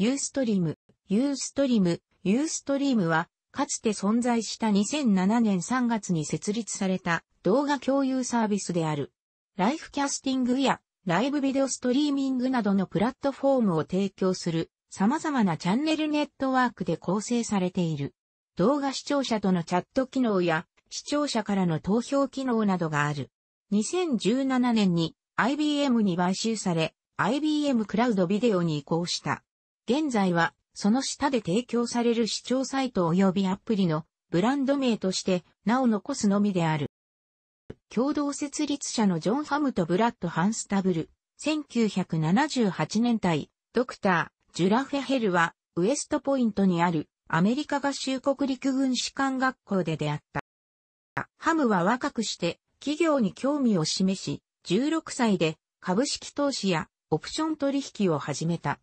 ユーストリム、ユーストリム、ユーストリームは、かつて存在した2007年3月に設立された動画共有サービスである。ライフキャスティングやライブビデオストリーミングなどのプラットフォームを提供する様々なチャンネルネットワークで構成されている。動画視聴者とのチャット機能や視聴者からの投票機能などがある。2017年に IBM に買収され、IBM クラウドビデオに移行した。現在は、その下で提供される視聴サイト及びアプリのブランド名として名を残すのみである。共同設立者のジョン・ハムとブラッド・ハンスタブル、1978年代、ドクター、ジュラフェヘルは、ウエストポイントにあるアメリカ合衆国陸軍士官学校で出会った。ハムは若くして企業に興味を示し、16歳で株式投資やオプション取引を始めた。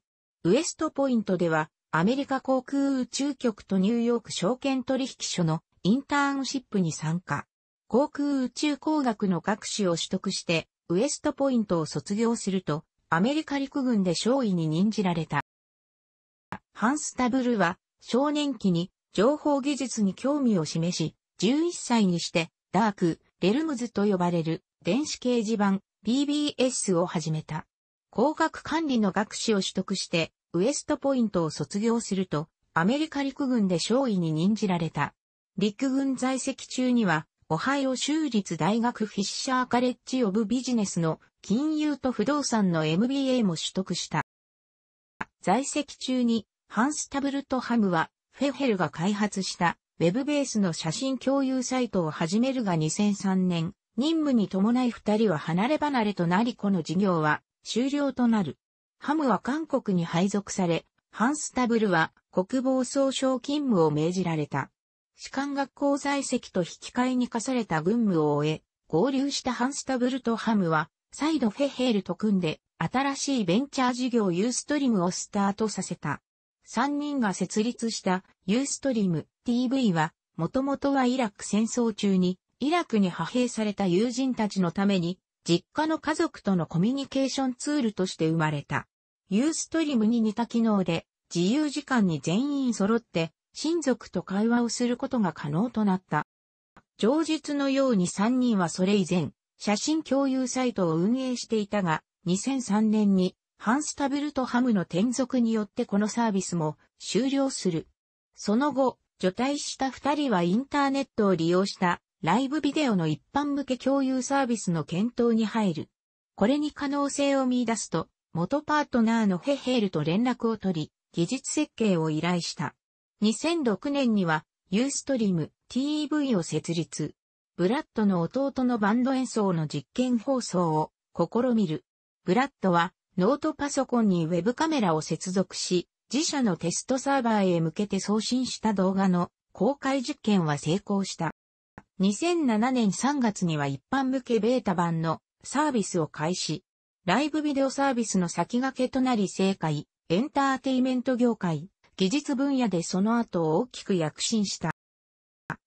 ウエストポイントでは、アメリカ航空宇宙局とニューヨーク証券取引所のインターンシップに参加。航空宇宙工学の学士を取得して、ウエストポイントを卒業すると、アメリカ陸軍で少尉に任じられた。ハンスタブルは、少年期に情報技術に興味を示し、11歳にして、ダーク、レルムズと呼ばれる電子掲示板 PBS を始めた。工学管理の学士を取得して、ウエストポイントを卒業すると、アメリカ陸軍で少尉に任じられた。陸軍在籍中には、オハイオ州立大学フィッシャーカレッジオブビジネスの金融と不動産の MBA も取得した。在籍中に、ハンスタブルトハムは、フェヘルが開発したウェブベースの写真共有サイトを始めるが2003年、任務に伴い二人は離れ離れとなりこの事業は終了となる。ハムは韓国に配属され、ハンスタブルは国防総省勤務を命じられた。士官学校在籍と引き換えに課された軍務を終え、合流したハンスタブルとハムは、再度フェヘールと組んで、新しいベンチャー事業ユーストリムをスタートさせた。3人が設立したユーストリム TV は、もともとはイラク戦争中に、イラクに派兵された友人たちのために、実家の家族とのコミュニケーションツールとして生まれた。ユーストリムに似た機能で、自由時間に全員揃って、親族と会話をすることが可能となった。上述のように3人はそれ以前、写真共有サイトを運営していたが、2003年にハンスタブルとハムの転属によってこのサービスも終了する。その後、除隊した2人はインターネットを利用したライブビデオの一般向け共有サービスの検討に入る。これに可能性を見出すと、元パートナーのヘヘールと連絡を取り、技術設計を依頼した。2006年には、ユーストリーム TV を設立。ブラッドの弟のバンド演奏の実験放送を試みる。ブラッドは、ノートパソコンにウェブカメラを接続し、自社のテストサーバーへ向けて送信した動画の公開実験は成功した。2007年3月には一般向けベータ版のサービスを開始。ライブビデオサービスの先駆けとなり正解、エンターテイメント業界、技術分野でその後大きく躍進した。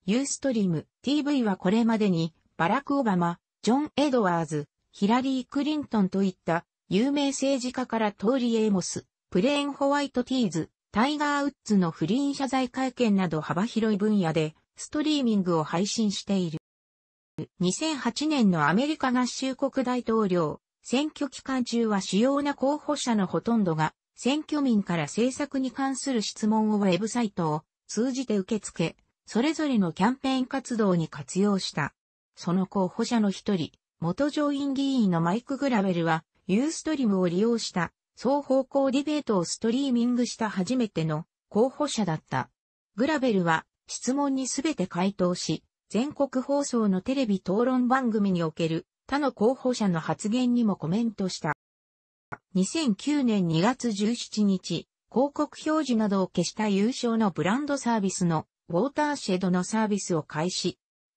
ユーストリーム TV はこれまでに、バラク・オバマ、ジョン・エドワーズ、ヒラリー・クリントンといった有名政治家からトーリー・エモス、プレーン・ホワイト・ティーズ、タイガー・ウッズの不倫謝罪会見など幅広い分野でストリーミングを配信している。2008年のアメリカ合衆国大統領選挙期間中は主要な候補者のほとんどが、選挙民から政策に関する質問をウェブサイトを通じて受け付け、それぞれのキャンペーン活動に活用した。その候補者の一人、元上院議員のマイク・グラベルは、ユーストリムを利用した双方向ディベートをストリーミングした初めての候補者だった。グラベルは質問にすべて回答し、全国放送のテレビ討論番組における他の候補者の発言にもコメントした。2009年2月17日、広告表示などを消した優勝のブランドサービスのウォーターシェドのサービスを開始。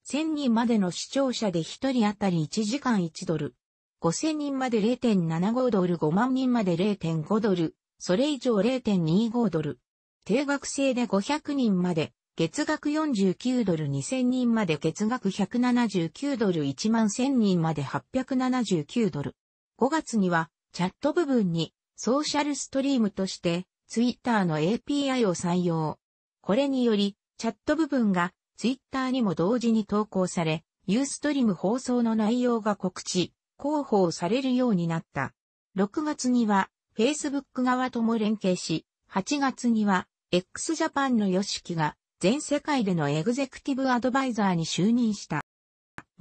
1000人までの視聴者で1人当たり1時間1ドル。5000人まで0.75ドル、5万人まで0.5ドル、それ以上0.25ドル。定額制で500人まで、月額49ドル2000人まで月額179ドル1万1000人まで879ドル。5月には、チャット部分に、ソーシャルストリームとして、ツイッターの API を採用。これにより、チャット部分が、ツイッターにも同時に投稿され、ユーストリーム放送の内容が告知、広報されるようになった。6月には、Facebook 側とも連携し、8月には、x ジャパンの yoshiki が、全世界でのエグゼクティブアドバイザーに就任した。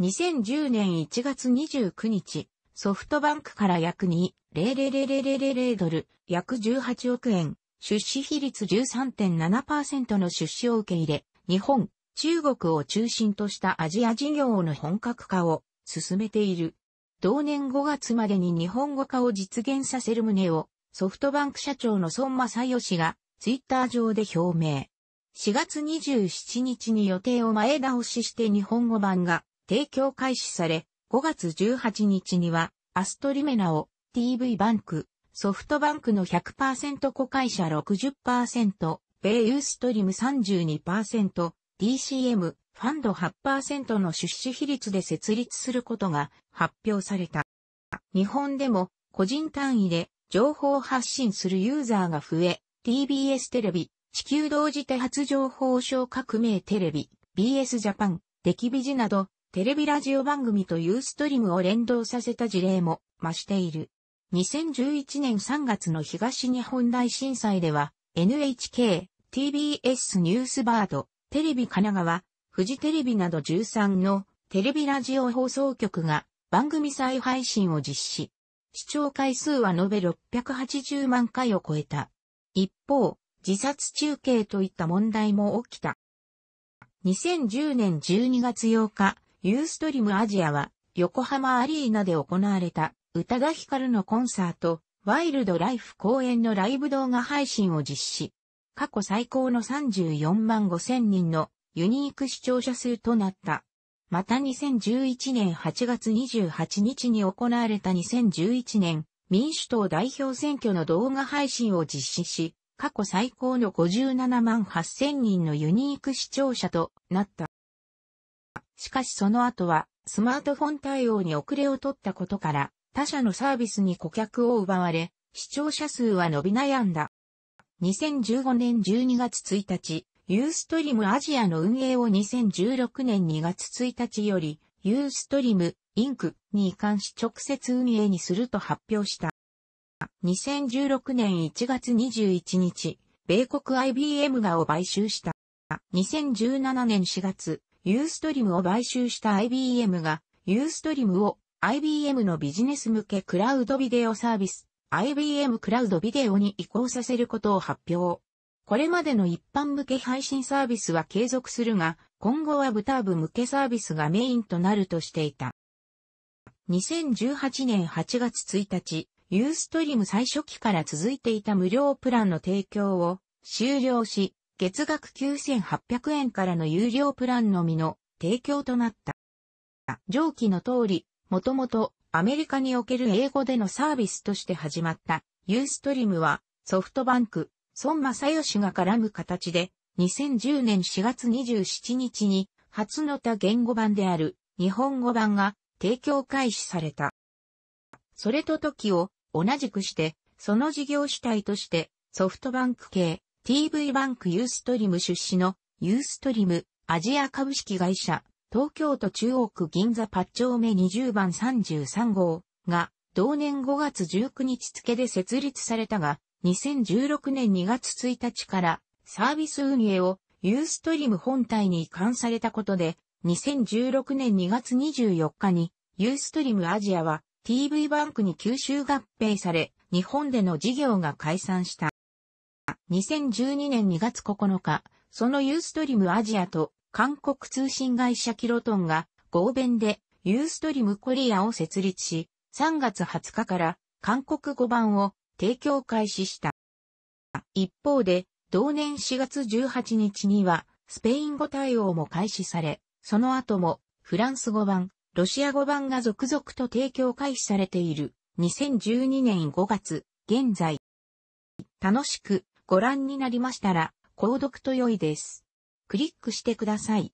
2010年1月29日、ソフトバンクから約2,000,000ドル、約18億円、出資比率13.7%の出資を受け入れ、日本、中国を中心としたアジア事業の本格化を進めている。同年5月までに日本語化を実現させる旨をソフトバンク社長の孫正義がツイッター上で表明。4月27日に予定を前倒しして日本語版が提供開始され、5月18日にはアストリメナを TV バンク、ソフトバンクの100%子会社60%、米ユーストリム32%、DCM ファンド8%の出資比率で設立することが発表された。日本でも個人単位で情報発信するユーザーが増え、TBS テレビ、地球同時多発情報症革命テレビ、BS ジャパン、デキビジなど、テレビラジオ番組とユーストリムを連動させた事例も増している。2011年3月の東日本大震災では、NHK、TBS ニュースバード、テレビ神奈川、フジテレビなど13のテレビラジオ放送局が番組再配信を実施。視聴回数は延べ680万回を超えた。一方、自殺中継といった問題も起きた。2010年12月8日、ユーストリムアジアは横浜アリーナで行われた宇多田ヒカルのコンサート、ワイルドライフ公演のライブ動画配信を実施。過去最高の34万5千人のユニーク視聴者数となった。また2011年8月28日に行われた2011年民主党代表選挙の動画配信を実施し、過去最高の57万8000人のユニーク視聴者となった。しかしその後は、スマートフォン対応に遅れを取ったことから、他社のサービスに顧客を奪われ、視聴者数は伸び悩んだ。2015年12月1日、ユーストリムアジアの運営を2016年2月1日より、ユーストリム、インクに移管し直接運営にすると発表した。2016年1月21日、米国 IBM がを買収した。2017年4月、ユーストリムを買収した IBM が、ユーストリムを IBM のビジネス向けクラウドビデオサービス、IBM クラウドビデオに移行させることを発表。これまでの一般向け配信サービスは継続するが、今後はブターブ向けサービスがメインとなるとしていた。2018年8月1日、ユーストリム最初期から続いていた無料プランの提供を終了し、月額9800円からの有料プランのみの提供となった。上記の通り、もともとアメリカにおける英語でのサービスとして始まったユーストリムはソフトバンク、孫正義が絡む形で2010年4月27日に初の他言語版である日本語版が提供開始された。それと時を同じくして、その事業主体として、ソフトバンク系、TV バンクユーストリム出資の、ユーストリム、アジア株式会社、東京都中央区銀座八丁目20番33号が、同年5月19日付で設立されたが、2016年2月1日からサービス運営をユーストリム本体に移管されたことで、2016年2月24日にユーストリムアジアは TV バンクに吸収合併され、日本での事業が解散した。2012年2月9日、そのユーストリムアジアと韓国通信会社キロトンが合弁でユーストリムコリアを設立し、3月20日から韓国語版を提供開始した。一方で、同年4月18日にはスペイン語対応も開始され、その後もフランス語版、ロシア語版が続々と提供開始されている。2012年5月、現在。楽しくご覧になりましたら、購読と良いです。クリックしてください。